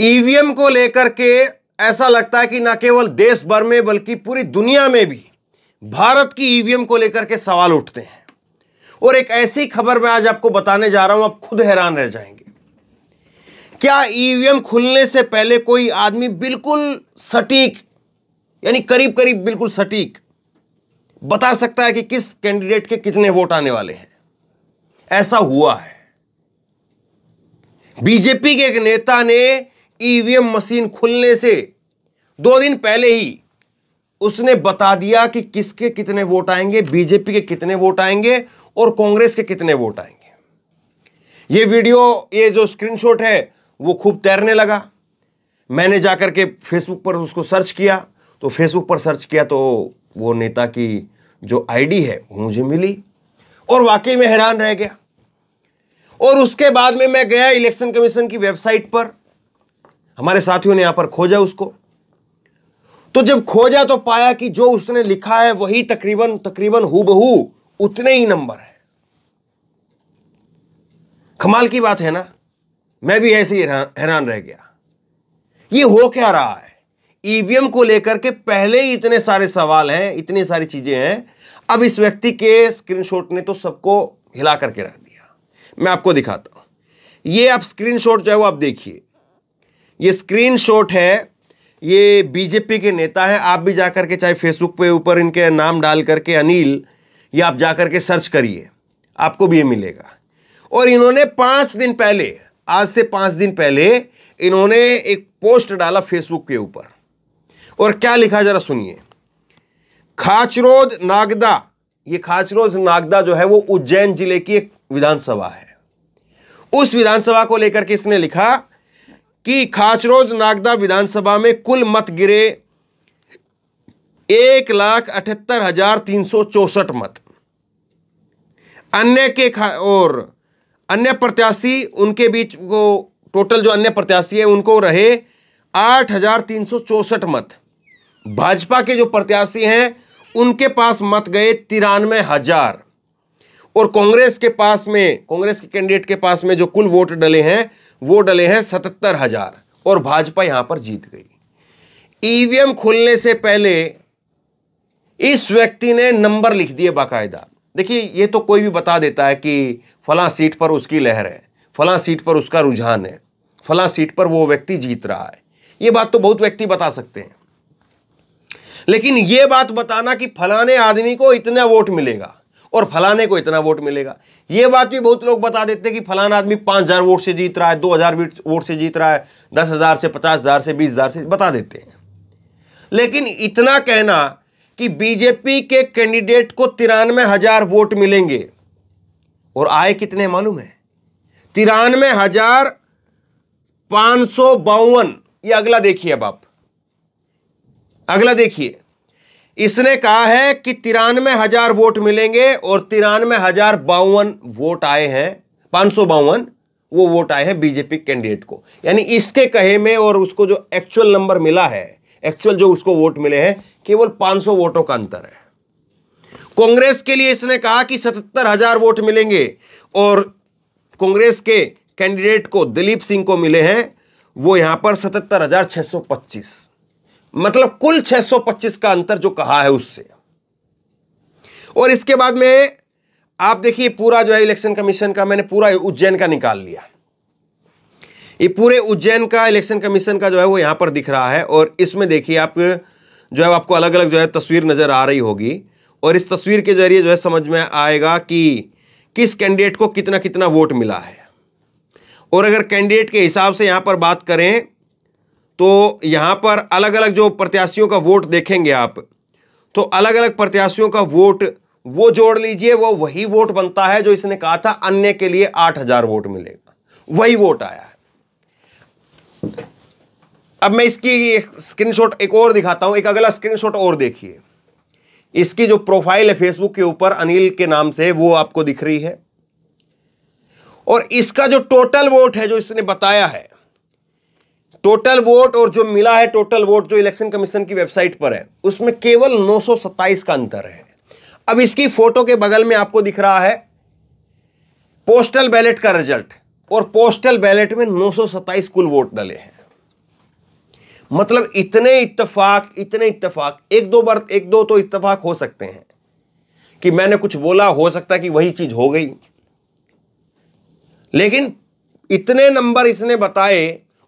EVM को लेकर के ऐसा लगता है कि न केवल देश भर में बल्कि पूरी दुनिया में भी भारत की ईवीएम को लेकर के सवाल उठते हैं और एक ऐसी खबर मैं आज आपको बताने जा रहा हूं आप खुद हैरान रह जाएंगे क्या ईवीएम खुलने से पहले कोई आदमी बिल्कुल सटीक यानी करीब करीब बिल्कुल सटीक बता सकता है कि किस कैंडिडेट के कितने वोट आने वाले हैं ऐसा हुआ है बीजेपी के एक नेता ने ईवीएम मशीन खुलने से दो दिन पहले ही उसने बता दिया कि किसके कितने वोट आएंगे बीजेपी के कितने वोट आएंगे और कांग्रेस के कितने वोट आएंगे ये वीडियो ये जो स्क्रीनशॉट है वो खूब तैरने लगा मैंने जाकर के फेसबुक पर उसको सर्च किया तो फेसबुक पर सर्च किया तो वो नेता की जो आईडी है वो मुझे मिली और वाकई में हैरान रह गया और उसके बाद में मैं गया इलेक्शन कमीशन की वेबसाइट पर हमारे साथियों ने यहां पर खोजा उसको तो जब खोजा तो पाया कि जो उसने लिखा है वही तकरीबन तकरीबन बहू उतने ही नंबर है कमाल की बात है ना मैं भी ऐसे ही हैरान रह गया ये हो क्या रहा है ईवीएम e को लेकर के पहले ही इतने सारे सवाल हैं इतनी सारी चीजें हैं अब इस व्यक्ति के स्क्रीनशॉट ने तो सबको हिला करके रख दिया मैं आपको दिखाता हूं ये आप स्क्रीनशॉट जो है वो आप देखिए ये स्क्रीनशॉट है ये बीजेपी के नेता है आप भी जाकर के चाहे फेसबुक पे ऊपर इनके नाम डाल करके अनिल ये आप जा करके सर्च करिए आपको भी ये मिलेगा और इन्होंने पाँच दिन पहले आज से पाँच दिन पहले इन्होंने एक पोस्ट डाला फेसबुक के ऊपर और क्या लिखा जरा सुनिए खाचरोज नागदा ये खाचरोज नागदा जो है वो उज्जैन जिले की एक विधानसभा है उस विधानसभा को लेकर के इसने लिखा कि खाचरोज नागदा विधानसभा में कुल मत गिरे एक लाख अठहत्तर हजार तीन सौ चौसठ मत अन्य के खा और अन्य प्रत्याशी उनके बीच वो टोटल जो अन्य प्रत्याशी है उनको रहे आठ हजार तीन सौ चौसठ मत भाजपा के जो प्रत्याशी हैं उनके पास मत गए तिरानवे हजार और कांग्रेस के पास में कांग्रेस के कैंडिडेट के पास में जो कुल वोट डले हैं वो डले हैं सतहत्तर हजार और भाजपा यहां पर जीत गई ईवीएम खुलने से पहले इस व्यक्ति ने नंबर लिख दिए बाकायदा देखिए ये तो कोई भी बता देता है कि फला सीट पर उसकी लहर है फला सीट पर उसका रुझान है फला सीट पर वो व्यक्ति जीत रहा है ये बात तो बहुत व्यक्ति बता सकते हैं लेकिन ये बात बताना कि फलाने आदमी को इतना वोट मिलेगा और फलाने को इतना वोट मिलेगा ये बात भी बहुत लोग बता देते हैं कि फलाना आदमी पांच हज़ार वोट से जीत रहा है दो हज़ार वोट से जीत रहा है दस हज़ार से पचास हज़ार से बीस हज़ार से बता देते हैं लेकिन इतना कहना कि बीजेपी के कैंडिडेट को तिरानवे हज़ार वोट मिलेंगे और आए कितने मालूम है तिरानवे हज़ार पांच सौ बावन ये अगला देखिए अब आप अगला देखिए इसने कहा है कि तिरानवे हजार वोट मिलेंगे और तिरानवे हजार बावन वोट आए हैं पांच सौ बावन वो वोट आए हैं बीजेपी कैंडिडेट को यानी इसके कहे में और उसको जो एक्चुअल नंबर मिला है एक्चुअल जो उसको वोट मिले हैं केवल 500 वोटों का अंतर है कांग्रेस के लिए इसने कहा कि सतहत्तर हजार वोट मिलेंगे और कांग्रेस के कैंडिडेट को दिलीप सिंह को मिले हैं वो यहां पर सतहत्तर हजार छह सौ पच्चीस मतलब कुल 625 का अंतर जो कहा है उससे और इसके बाद में आप देखिए पूरा जो है इलेक्शन कमीशन का मैंने पूरा उज्जैन का निकाल लिया ये पूरे उज्जैन का इलेक्शन कमीशन का जो है वो यहां पर दिख रहा है और इसमें देखिए आप जो है आपको अलग अलग जो है तस्वीर नज़र आ रही होगी और इस तस्वीर के जरिए जो है समझ में आएगा कि किस कैंडिडेट को कितना कितना वोट मिला है और अगर कैंडिडेट के हिसाब से यहां पर बात करें तो यहाँ पर अलग अलग जो प्रत्याशियों का वोट देखेंगे आप तो अलग अलग प्रत्याशियों का वोट वो जोड़ लीजिए वो वही वोट बनता है जो इसने कहा था अन्य के लिए आठ हजार वोट मिलेगा वही वोट आया है अब मैं इसकी स्क्रीनशॉट एक और दिखाता हूं एक अगला स्क्रीनशॉट और देखिए इसकी जो प्रोफाइल है फेसबुक के ऊपर अनिल के नाम से वो आपको दिख रही है और इसका जो टोटल वोट है जो इसने बताया है टोटल वोट और जो मिला है टोटल वोट जो इलेक्शन कमीशन की वेबसाइट पर है उसमें केवल नौ का अंतर है अब इसकी फोटो के बगल में आपको दिख रहा है पोस्टल बैलेट का रिजल्ट और पोस्टल बैलेट में नौ कुल वोट डले हैं मतलब इतने इत्तफाक इतने इत्तफाक एक दो बार एक दो तो इत्तफाक हो सकते हैं कि मैंने कुछ बोला हो सकता कि वही चीज हो गई लेकिन इतने नंबर इसने बताए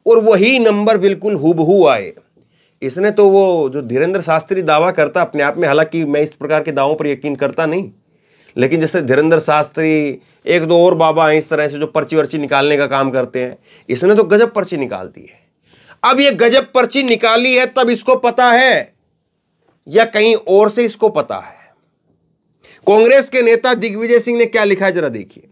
और वही नंबर बिल्कुल हुबहू आए इसने तो वो जो धीरेन्द्र शास्त्री दावा करता अपने आप में हालांकि मैं इस प्रकार के दावों पर यकीन करता नहीं लेकिन जैसे धीरेन्द्र शास्त्री एक दो और बाबा हैं इस तरह से जो पर्ची वर्ची निकालने का काम करते हैं इसने तो गजब पर्ची निकाल दी है अब ये गजब पर्ची निकाली है तब इसको पता है या कहीं और से इसको पता है कांग्रेस के नेता दिग्विजय सिंह ने क्या लिखा है जरा देखिए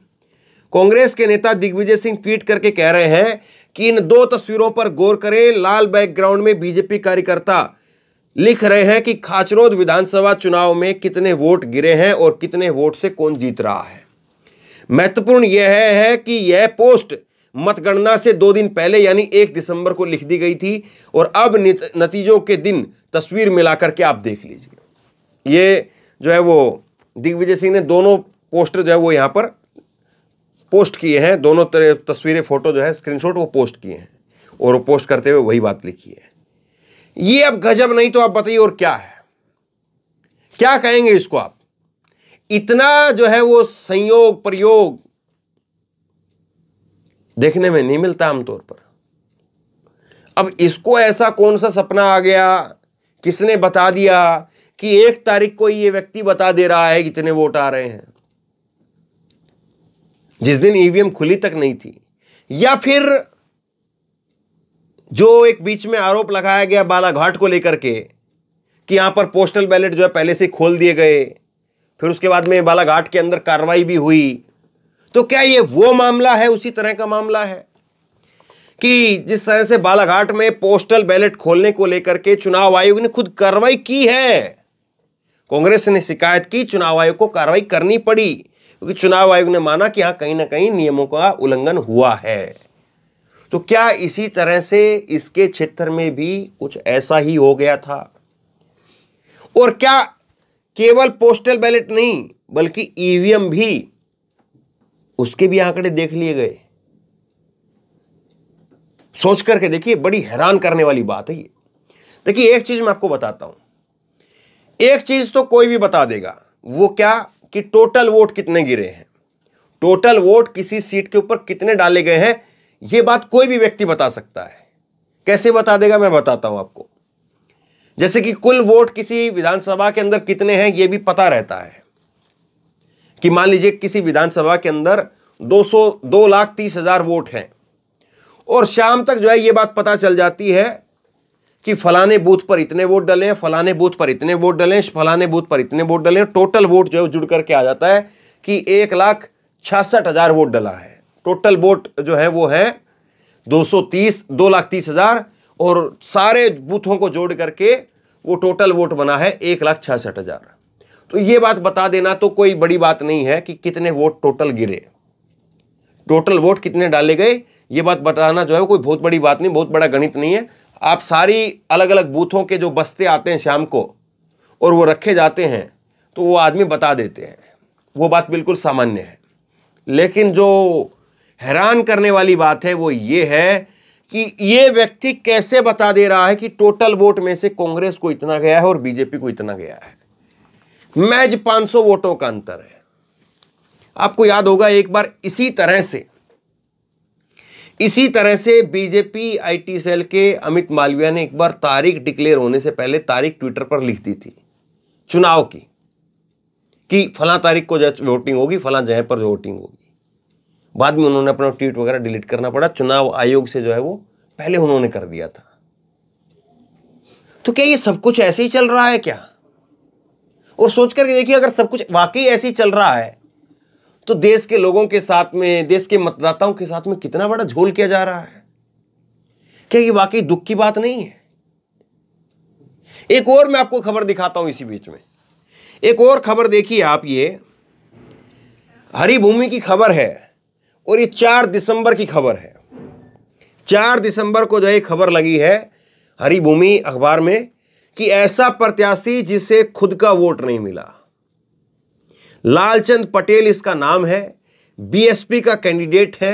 कांग्रेस के नेता दिग्विजय सिंह ट्वीट करके कह रहे हैं कि इन दो तस्वीरों पर गौर करें लाल बैकग्राउंड में बीजेपी कार्यकर्ता लिख रहे हैं कि खाचरोद विधानसभा चुनाव में कितने वोट गिरे हैं और कितने वोट से कौन जीत रहा है महत्वपूर्ण यह है कि यह पोस्ट मतगणना से दो दिन पहले यानी एक दिसंबर को लिख दी गई थी और अब नतीजों के दिन तस्वीर मिलाकर के आप देख लीजिए ये जो है वो दिग्विजय सिंह ने दोनों पोस्टर जो है वो यहाँ पर पोस्ट किए हैं दोनों तरह तस्वीरें फ़ोटो जो है स्क्रीनशॉट वो पोस्ट किए हैं और वो पोस्ट करते हुए वही बात लिखी है ये अब गजब नहीं तो आप बताइए और क्या है क्या कहेंगे इसको आप इतना जो है वो संयोग प्रयोग देखने में नहीं मिलता आमतौर पर अब इसको ऐसा कौन सा सपना आ गया किसने बता दिया कि एक तारीख को ये व्यक्ति बता दे रहा है कितने वोट आ रहे हैं जिस दिन ईवीएम e खुली तक नहीं थी या फिर जो एक बीच में आरोप लगाया गया बालाघाट को लेकर के कि यहां पर पोस्टल बैलेट जो है पहले से खोल दिए गए फिर उसके बाद में बालाघाट के अंदर कार्रवाई भी हुई तो क्या ये वो मामला है उसी तरह का मामला है कि जिस तरह से बालाघाट में पोस्टल बैलेट खोलने को लेकर के चुनाव आयोग ने खुद कार्रवाई की है कांग्रेस ने शिकायत की चुनाव आयोग को कार्रवाई करनी पड़ी क्योंकि चुनाव आयोग ने माना कि यहां कहीं ना कहीं नियमों का उल्लंघन हुआ है तो क्या इसी तरह से इसके क्षेत्र में भी कुछ ऐसा ही हो गया था और क्या केवल पोस्टल बैलेट नहीं बल्कि ईवीएम e भी उसके भी आंकड़े देख लिए गए सोच करके देखिए बड़ी हैरान करने वाली बात है ये देखिए एक चीज मैं आपको बताता हूं एक चीज तो कोई भी बता देगा वो क्या कि टोटल वोट कितने गिरे हैं टोटल वोट किसी सीट के ऊपर कितने डाले गए हैं यह बात कोई भी व्यक्ति बता सकता है कैसे बता देगा मैं बताता हूं आपको जैसे कि कुल वोट किसी विधानसभा के अंदर कितने हैं यह भी पता रहता है कि मान लीजिए किसी विधानसभा के अंदर सौ दो लाख तीस हजार वोट हैं और शाम तक जो है यह बात पता चल जाती है कि फलाने बूथ पर इतने वोट डले हैं फलाने बूथ पर इतने वोट डले हैं फलाने बूथ पर इतने वोट डले हैं टोटल वोट जो है जुड़ करके आ जाता है कि एक लाख छियासठ हज़ार वोट डला है टोटल वोट जो है वो है दो सौ तीस दो लाख तीस हज़ार और सारे बूथों को जोड़ करके वो टोटल वोट बना है एक लाख छियासठ हज़ार तो ये बात बता देना तो कोई बड़ी बात नहीं है कि कितने वोट टोटल गिरे टोटल वोट कितने डाले गए ये बात बताना जो है कोई बहुत बड़ी बात नहीं बहुत बड़ा गणित नहीं है आप सारी अलग अलग बूथों के जो बस्ते आते हैं शाम को और वो रखे जाते हैं तो वो आदमी बता देते हैं वो बात बिल्कुल सामान्य है लेकिन जो हैरान करने वाली बात है वो ये है कि ये व्यक्ति कैसे बता दे रहा है कि टोटल वोट में से कांग्रेस को इतना गया है और बीजेपी को इतना गया है मैज 500 वोटों का अंतर है आपको याद होगा एक बार इसी तरह से इसी तरह से बीजेपी आईटी सेल के अमित मालविया ने एक बार तारीख डिक्लेयर होने से पहले तारीख ट्विटर पर लिख दी थी चुनाव की कि फला तारीख को वोटिंग होगी फला जगह पर वोटिंग होगी बाद में उन्होंने अपना ट्वीट वगैरह डिलीट करना पड़ा चुनाव आयोग से जो है वो पहले उन्होंने कर दिया था तो क्या ये सब कुछ ऐसे ही चल रहा है क्या और सोच करके देखिए अगर सब कुछ वाकई ऐसे ही चल रहा है तो देश के लोगों के साथ में देश के मतदाताओं के साथ में कितना बड़ा झोल किया जा रहा है क्या ये वाकई दुख की बात नहीं है एक और मैं आपको खबर दिखाता हूं इसी बीच में एक और खबर देखिए आप ये हरिभूमि की खबर है और ये चार दिसंबर की खबर है चार दिसंबर को जो है खबर लगी है हरिभूमि अखबार में कि ऐसा प्रत्याशी जिसे खुद का वोट नहीं मिला लालचंद पटेल इसका नाम है बीएसपी का कैंडिडेट है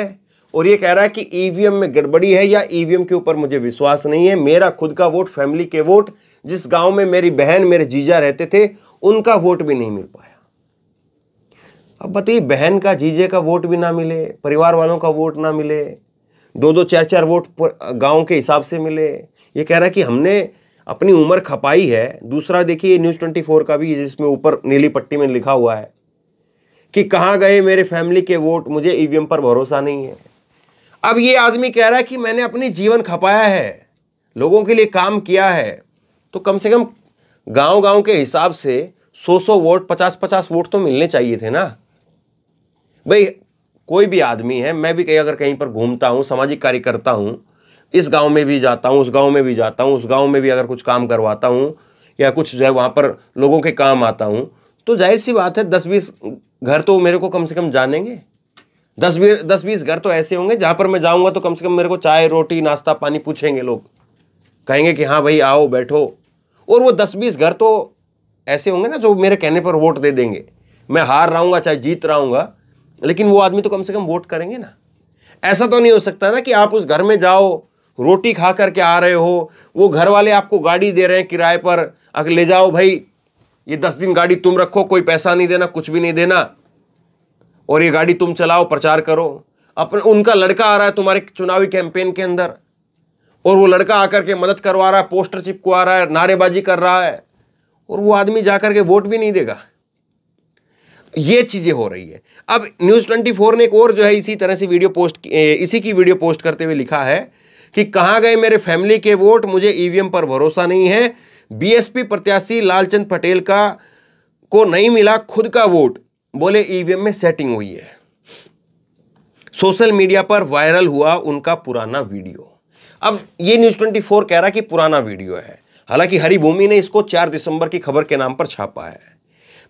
और ये कह रहा है कि ईवीएम e में गड़बड़ी है या ईवीएम e के ऊपर मुझे विश्वास नहीं है मेरा खुद का वोट फैमिली के वोट जिस गांव में मेरी बहन मेरे जीजा रहते थे उनका वोट भी नहीं मिल पाया अब बताइए बहन का जीजे का वोट भी ना मिले परिवार वालों का वोट ना मिले दो दो चार चार वोट गांव के हिसाब से मिले ये कह रहा है कि हमने अपनी उम्र खपाई है दूसरा देखिए न्यूज़ ट्वेंटी फोर का भी जिसमें ऊपर नीली पट्टी में लिखा हुआ है कि कहाँ गए मेरे फैमिली के वोट मुझे ईवीएम पर भरोसा नहीं है अब ये आदमी कह रहा है कि मैंने अपनी जीवन खपाया है लोगों के लिए काम किया है तो कम से कम गांव गांव के हिसाब से सौ सौ वोट पचास पचास वोट तो मिलने चाहिए थे ना भाई कोई भी आदमी है मैं भी कहीं अगर कहीं पर घूमता हूँ सामाजिक कार्य करता हूँ इस गांव में भी जाता हूँ उस गांव में भी जाता हूँ उस गांव में भी अगर कुछ काम करवाता हूँ या कुछ जो है वहाँ पर लोगों के काम आता हूँ तो जाहिर सी बात है दस बीस घर तो मेरे को कम से कम जानेंगे दस बीस दस बीस घर तो ऐसे होंगे जहाँ पर मैं जाऊँगा तो कम से कम मेरे को चाय रोटी नाश्ता पानी पूछेंगे लोग कहेंगे कि हाँ भाई आओ बैठो और वो दस बीस घर तो ऐसे होंगे ना जो मेरे कहने पर वोट दे देंगे मैं हार रहा चाहे जीत रहा हूँ लेकिन वो आदमी तो कम से कम वोट करेंगे ना ऐसा तो नहीं हो सकता ना कि आप उस घर में जाओ रोटी खा करके आ रहे हो वो घर वाले आपको गाड़ी दे रहे हैं किराए पर अगर ले जाओ भाई ये दस दिन गाड़ी तुम रखो कोई पैसा नहीं देना कुछ भी नहीं देना और ये गाड़ी तुम चलाओ प्रचार करो अपन उनका लड़का आ रहा है तुम्हारे चुनावी कैंपेन के अंदर और वो लड़का आकर के मदद करवा रहा है पोस्टर चिपकवा रहा है नारेबाजी कर रहा है और वो आदमी जाकर के वोट भी नहीं देगा ये चीज़ें हो रही है अब न्यूज़ ट्वेंटी फोर ने एक और जो है इसी तरह से वीडियो पोस्ट इसी की वीडियो पोस्ट करते हुए लिखा है कि कहाँ गए मेरे फैमिली के वोट मुझे ईवीएम e पर भरोसा नहीं है बीएसपी प्रत्याशी लालचंद पटेल का को नहीं मिला खुद का वोट बोले ईवीएम में सेटिंग हुई है सोशल मीडिया पर वायरल हुआ उनका पुराना वीडियो अब ये न्यूज़ 24 कह रहा कि पुराना वीडियो है हालांकि हरिभूमि ने इसको 4 दिसंबर की खबर के नाम पर छापा है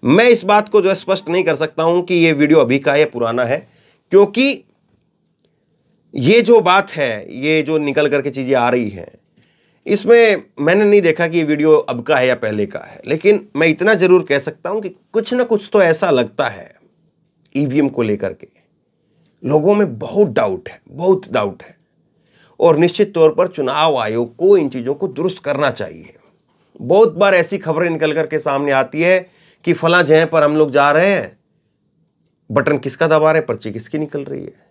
मैं इस बात को जो है स्पष्ट नहीं कर सकता हूं कि यह वीडियो अभी का है पुराना है क्योंकि ये जो बात है ये जो निकल करके चीज़ें आ रही हैं इसमें मैंने नहीं देखा कि ये वीडियो अब का है या पहले का है लेकिन मैं इतना ज़रूर कह सकता हूँ कि कुछ ना कुछ तो ऐसा लगता है ईवीएम e को लेकर के लोगों में बहुत डाउट है बहुत डाउट है और निश्चित तौर पर चुनाव आयोग को इन चीज़ों को दुरुस्त करना चाहिए बहुत बार ऐसी खबरें निकल करके सामने आती है कि फला जगह पर हम लोग जा रहे हैं बटन किसका दबा रहे हैं पर्ची किसकी निकल रही है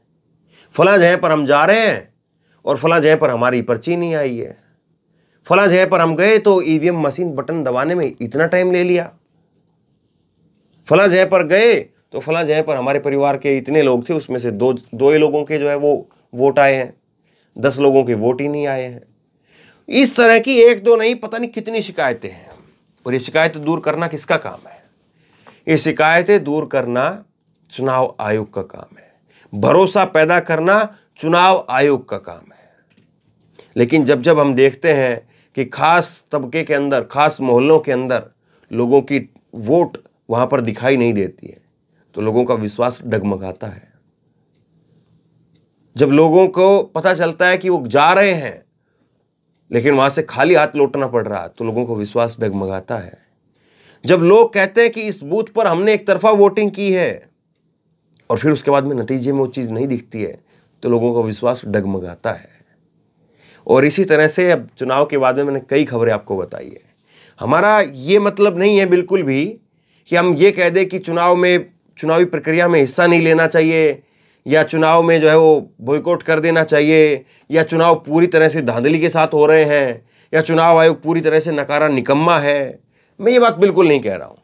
फला जगह पर हम जा रहे हैं और फला जगह पर हमारी पर्ची नहीं आई है फला जगह पर हम गए तो ईवीएम मशीन बटन दबाने में इतना टाइम ले लिया फला जगह पर गए तो फला जगह पर हमारे परिवार के इतने लोग थे उसमें से दो दो ही लोगों के जो है वो वोट आए हैं दस लोगों के वोट ही नहीं आए हैं इस तरह की एक दो नहीं पता नहीं कितनी शिकायतें हैं और ये शिकायत दूर करना किसका काम है ये शिकायतें दूर करना चुनाव आयोग का काम है भरोसा पैदा करना चुनाव आयोग का काम है लेकिन जब जब हम देखते हैं कि खास तबके के अंदर खास मोहल्लों के अंदर लोगों की वोट वहां पर दिखाई नहीं देती है तो लोगों का विश्वास डगमगाता है जब लोगों को पता चलता है कि वो जा रहे हैं लेकिन वहां से खाली हाथ लौटना पड़ रहा तो लोगों को विश्वास डगमगाता है जब लोग कहते हैं कि इस बूथ पर हमने एक तरफा वोटिंग की है और फिर उसके बाद में नतीजे में वो चीज़ नहीं दिखती है तो लोगों का विश्वास डगमगाता है और इसी तरह से अब चुनाव के बाद में मैंने कई खबरें आपको बताई है हमारा ये मतलब नहीं है बिल्कुल भी कि हम ये कह दें कि चुनाव में चुनावी प्रक्रिया में हिस्सा नहीं लेना चाहिए या चुनाव में जो है वो बॉयकॉट कर देना चाहिए या चुनाव पूरी तरह से धांधली के साथ हो रहे हैं या चुनाव आयोग पूरी तरह से नकारा निकम्मा है मैं ये बात बिल्कुल नहीं कह रहा हूँ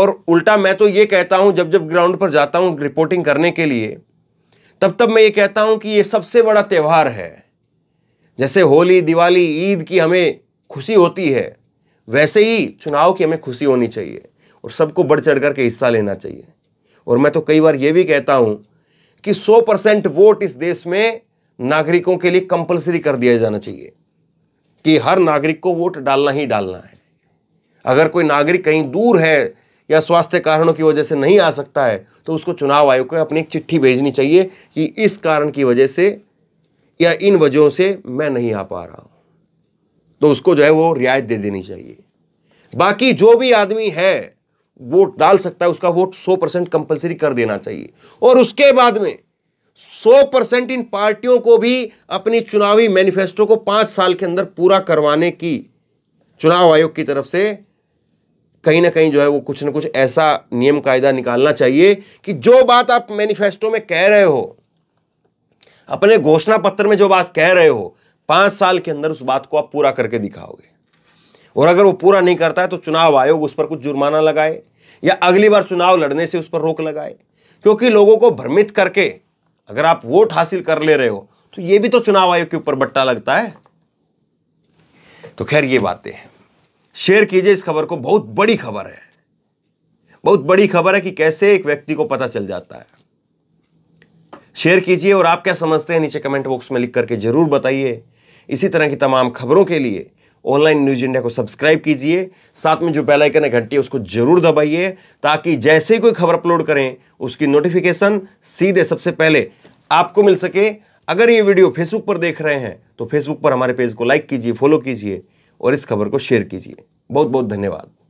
और उल्टा मैं तो ये कहता हूँ जब जब ग्राउंड पर जाता हूँ रिपोर्टिंग करने के लिए तब तब मैं ये कहता हूँ कि ये सबसे बड़ा त्यौहार है जैसे होली दिवाली ईद की हमें खुशी होती है वैसे ही चुनाव की हमें खुशी होनी चाहिए और सबको बढ़ चढ़ करके हिस्सा लेना चाहिए और मैं तो कई बार ये भी कहता हूँ कि 100 परसेंट वोट इस देश में नागरिकों के लिए कंपलसरी कर दिया जाना चाहिए कि हर नागरिक को वोट डालना ही डालना है अगर कोई नागरिक कहीं दूर है या स्वास्थ्य कारणों की वजह से नहीं आ सकता है तो उसको चुनाव आयोग को अपनी एक चिट्ठी भेजनी चाहिए कि इस कारण की वजह से या इन वजहों से मैं नहीं आ पा रहा हूं तो उसको जो है वो रियायत दे देनी चाहिए बाकी जो भी आदमी है वोट डाल सकता है उसका वोट 100 परसेंट कंपल्सरी कर देना चाहिए और उसके बाद में 100 परसेंट इन पार्टियों को भी अपनी चुनावी मैनिफेस्टो को पांच साल के अंदर पूरा करवाने की चुनाव आयोग की तरफ से कहीं ना कहीं जो है वो कुछ ना कुछ ऐसा नियम कायदा निकालना चाहिए कि जो बात आप मैनिफेस्टो में कह रहे हो अपने घोषणा पत्र में जो बात कह रहे हो पांच साल के अंदर उस बात को आप पूरा करके दिखाओगे और अगर वो पूरा नहीं करता है तो चुनाव आयोग उस पर कुछ जुर्माना लगाए या अगली बार चुनाव लड़ने से उस पर रोक लगाए क्योंकि लोगों को भ्रमित करके अगर आप वोट हासिल कर ले रहे हो तो ये भी तो चुनाव आयोग के ऊपर बट्टा लगता है तो खैर ये बातें हैं शेयर कीजिए इस खबर को बहुत बड़ी खबर है बहुत बड़ी खबर है कि कैसे एक व्यक्ति को पता चल जाता है शेयर कीजिए और आप क्या समझते हैं नीचे कमेंट बॉक्स में लिख करके ज़रूर बताइए इसी तरह की तमाम खबरों के लिए ऑनलाइन न्यूज इंडिया को सब्सक्राइब कीजिए साथ में जो बेल आइकन है घंटी उसको जरूर दबाइए ताकि जैसे ही कोई खबर अपलोड करें उसकी नोटिफिकेशन सीधे सबसे पहले आपको मिल सके अगर ये वीडियो फेसबुक पर देख रहे हैं तो फेसबुक पर हमारे पेज को लाइक कीजिए फॉलो कीजिए और इस खबर को शेयर कीजिए बहुत बहुत धन्यवाद